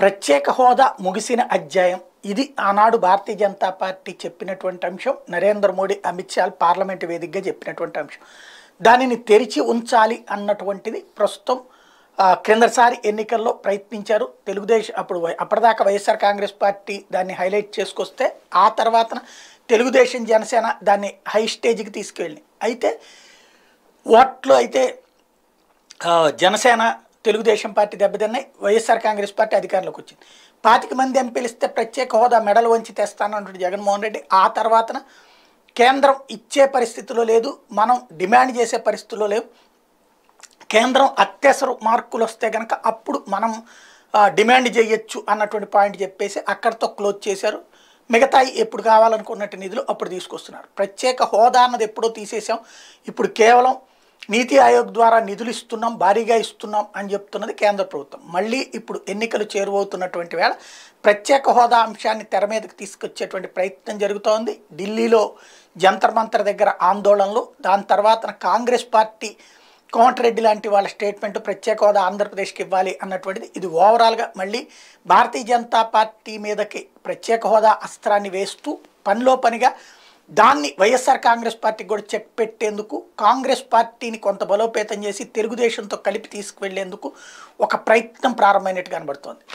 ప్రత్యేక హోదా ముగిసిన అధ్యాయం ఇది ఆనాడు భారతీయ జనతా పార్టీ చెప్పినటువంటి అంశం నరేంద్ర మోడీ అమిత్ షా పార్లమెంటు వేదికగా చెప్పినటువంటి అంశం దానిని తెరిచి ఉంచాలి అన్నటువంటిది ప్రస్తుతం క్రిందసారి ఎన్నికల్లో ప్రయత్నించారు తెలుగుదేశం అప్పుడు అప్పటిదాకా వైఎస్ఆర్ కాంగ్రెస్ పార్టీ దాన్ని హైలైట్ చేసుకొస్తే ఆ తర్వాత తెలుగుదేశం జనసేన దాన్ని హై స్టేజ్కి తీసుకెళ్ళి అయితే ఓట్లు అయితే జనసేన తెలుగుదేశం పార్టీ దెబ్బతిన్నాయి వైఎస్ఆర్ కాంగ్రెస్ పార్టీ అధికారంలోకి వచ్చింది పాతిక మంది ఎంపీలు ఇస్తే ప్రత్యేక హోదా మెడలు వంచి తెస్తానంటున్నాడు జగన్మోహన్ రెడ్డి ఆ తర్వాతన కేంద్రం ఇచ్చే పరిస్థితిలో లేదు మనం డిమాండ్ చేసే పరిస్థితిలో లేవు కేంద్రం అత్యవసర మార్కులు వస్తే కనుక అప్పుడు మనం డిమాండ్ చేయొచ్చు అన్నటువంటి పాయింట్ చెప్పేసి అక్కడితో క్లోజ్ చేశారు మిగతా ఎప్పుడు కావాలనుకున్నట్టు నిధులు అప్పుడు తీసుకొస్తున్నారు ప్రత్యేక హోదా అన్నది ఎప్పుడో తీసేసాం ఇప్పుడు కేవలం నీతి ఆయోగ్ ద్వారా నిధులు ఇస్తున్నాం భారీగా ఇస్తున్నాం అని చెప్తున్నది కేంద్ర ప్రభుత్వం మళ్ళీ ఇప్పుడు ఎన్నికలు చేరువవుతున్నటువంటి వేళ ప్రత్యేక హోదా అంశాన్ని తెర మీదకి తీసుకొచ్చేటువంటి ప్రయత్నం జరుగుతోంది ఢిల్లీలో జంతర్ మంతర్ దగ్గర ఆందోళనలు దాని తర్వాత కాంగ్రెస్ పార్టీ కోమటిరెడ్డి లాంటి వాళ్ళ స్టేట్మెంట్ ప్రత్యేక హోదా ఆంధ్రప్రదేశ్కి ఇవ్వాలి అన్నటువంటిది ఇది ఓవరాల్గా మళ్ళీ భారతీయ జనతా పార్టీ మీదకి ప్రత్యేక హోదా అస్త్రాన్ని వేస్తూ పనిలో పనిగా దాన్ని వైఎస్ఆర్ కాంగ్రెస్ పార్టీకి కూడా చెక్ పెట్టేందుకు కాంగ్రెస్ పార్టీని కొంత బలోపేతం చేసి తెలుగుదేశంతో కలిపి తీసుకువెళ్లేందుకు ఒక ప్రయత్నం ప్రారంభమైనట్టు కనబడుతోంది